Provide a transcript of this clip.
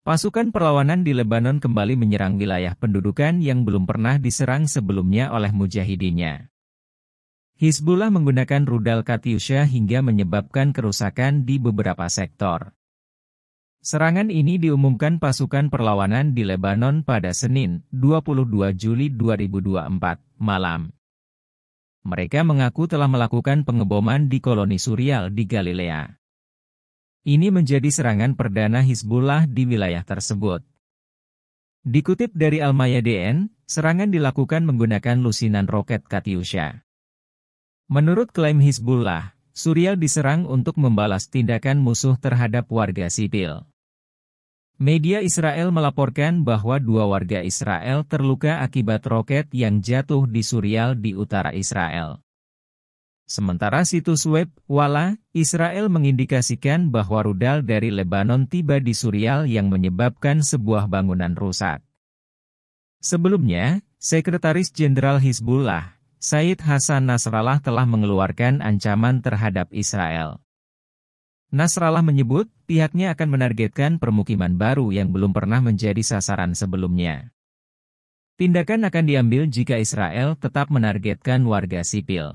Pasukan perlawanan di Lebanon kembali menyerang wilayah pendudukan yang belum pernah diserang sebelumnya oleh mujahidinya. Hizbullah menggunakan rudal Katyusha hingga menyebabkan kerusakan di beberapa sektor. Serangan ini diumumkan pasukan perlawanan di Lebanon pada Senin, 22 Juli 2024, malam. Mereka mengaku telah melakukan pengeboman di koloni Surial di Galilea. Ini menjadi serangan perdana Hizbullah di wilayah tersebut. Dikutip dari Al-Mayadeen, serangan dilakukan menggunakan lusinan roket Katyusha. Menurut klaim Hizbullah, Suriah diserang untuk membalas tindakan musuh terhadap warga sipil. Media Israel melaporkan bahwa dua warga Israel terluka akibat roket yang jatuh di Suriah di utara Israel. Sementara situs web Wala Israel mengindikasikan bahwa rudal dari Lebanon tiba di Suriah yang menyebabkan sebuah bangunan rusak. Sebelumnya, Sekretaris Jenderal Hizbullah, Said Hasan Nasrallah telah mengeluarkan ancaman terhadap Israel. Nasrallah menyebut pihaknya akan menargetkan permukiman baru yang belum pernah menjadi sasaran sebelumnya. Tindakan akan diambil jika Israel tetap menargetkan warga sipil.